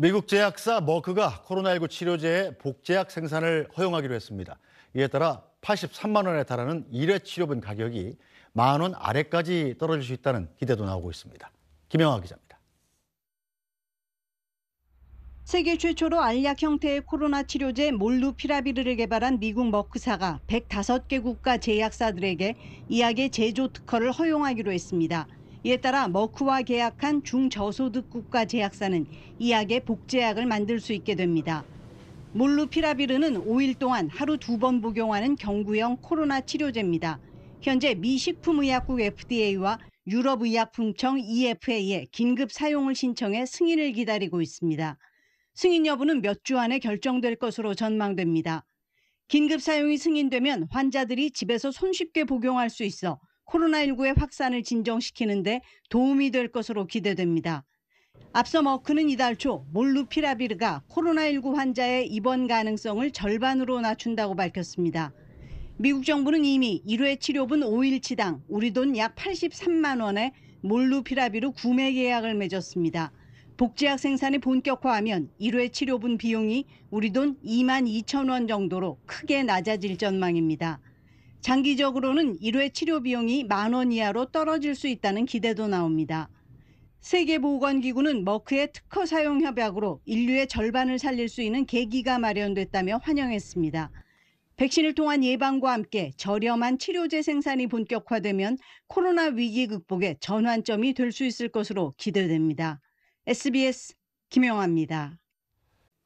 미국 제약사 머크가 코로나19 치료제의 복제약 생산을 허용하기로 했습니다. 이에 따라 83만 원에 달하는 1회 치료분 가격이 만 원 아래까지 떨어질 수 있다는 기대도 나오고 있습니다. 김영아 기자입니다. 세계 최초로 알약 형태의 코로나 치료제 몰루피라비르를 개발한 미국 머크사가 105개국가 제약사들에게 이 약의 제조 특허를 허용하기로 했습니다. 이에 따라 머크와 계약한 중저소득 국가 제약사는 이 약의 복제약을 만들 수 있게 됩니다. 몰루피라비르는 5일 동안 하루 두 번 복용하는 경구형 코로나 치료제입니다. 현재 미식품의약국 FDA와 유럽의약품청 EFA에 긴급 사용을 신청해 승인을 기다리고 있습니다. 승인 여부는 몇 주 안에 결정될 것으로 전망됩니다. 긴급 사용이 승인되면 환자들이 집에서 손쉽게 복용할 수 있어 코로나19의 확산을 진정시키는데 도움이 될 것으로 기대됩니다. 앞서 머크는 이달 초 몰루피라비르가 코로나19 환자의 입원 가능성을 절반으로 낮춘다고 밝혔습니다. 미국 정부는 이미 1회 치료분 5일치당 우리 돈 약 83만 원에 몰루피라비르 구매 계약을 맺었습니다. 복제약 생산이 본격화하면 1회 치료분 비용이 우리 돈 2만 2천 원 정도로 크게 낮아질 전망입니다. 장기적으로는 1회 치료 비용이 만 원 이하로 떨어질 수 있다는 기대도 나옵니다. 세계보건기구는 머크의 특허 사용 협약으로 인류의 절반을 살릴 수 있는 계기가 마련됐다며 환영했습니다. 백신을 통한 예방과 함께 저렴한 치료제 생산이 본격화되면 코로나 위기 극복의 전환점이 될 수 있을 것으로 기대됩니다. SBS 김영화입니다.